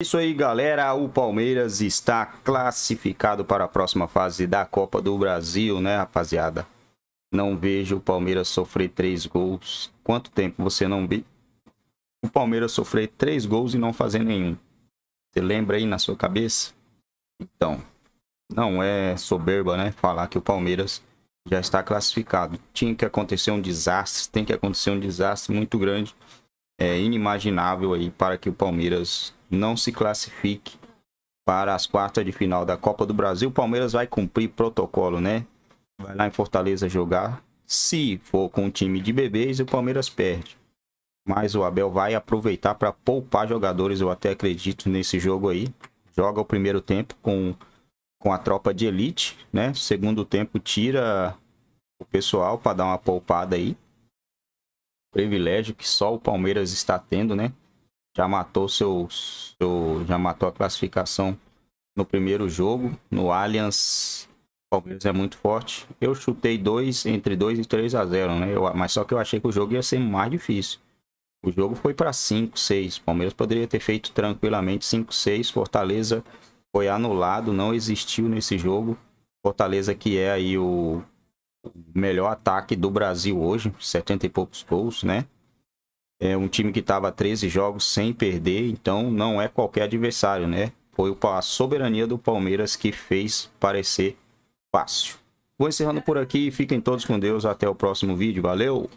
Isso aí, galera. O Palmeiras está classificado para a próxima fase da Copa do Brasil, né, rapaziada? Não vejo o Palmeiras sofrer três gols. Quanto tempo você não viu o Palmeiras sofrer três gols e não fazer nenhum? Você lembra aí na sua cabeça? Então, não é soberba, né, falar que o Palmeiras já está classificado. Tinha que acontecer um desastre, tem que acontecer um desastre muito grande é, inimaginável aí para que o Palmeiras não se classifique para as quartas de final da Copa do Brasil. O Palmeiras vai cumprir protocolo, né? Vai lá em Fortaleza jogar. Se for com um time de bebês, o Palmeiras perde. Mas o Abel vai aproveitar para poupar jogadores, eu até acredito nesse jogo aí. Joga o primeiro tempo com, com a tropa de elite, né? Segundo tempo tira o pessoal para dar uma poupada aí privilégio que só o Palmeiras está tendo, né? Já matou seu, seu já matou a classificação no primeiro jogo no Allianz. O Palmeiras é muito forte. Eu chutei dois entre 2 e 3 a 0, né? Eu, mas só que eu achei que o jogo ia ser mais difícil. O jogo foi para 5, 6. Palmeiras poderia ter feito tranquilamente 5, 6. Fortaleza foi anulado, não existiu nesse jogo. Fortaleza que é aí o melhor ataque do Brasil hoje, 70 e poucos gols, né? É um time que estava 13 jogos sem perder, então não é qualquer adversário, né? Foi a soberania do Palmeiras que fez parecer fácil. Vou encerrando por aqui, fiquem todos com Deus, até o próximo vídeo, valeu!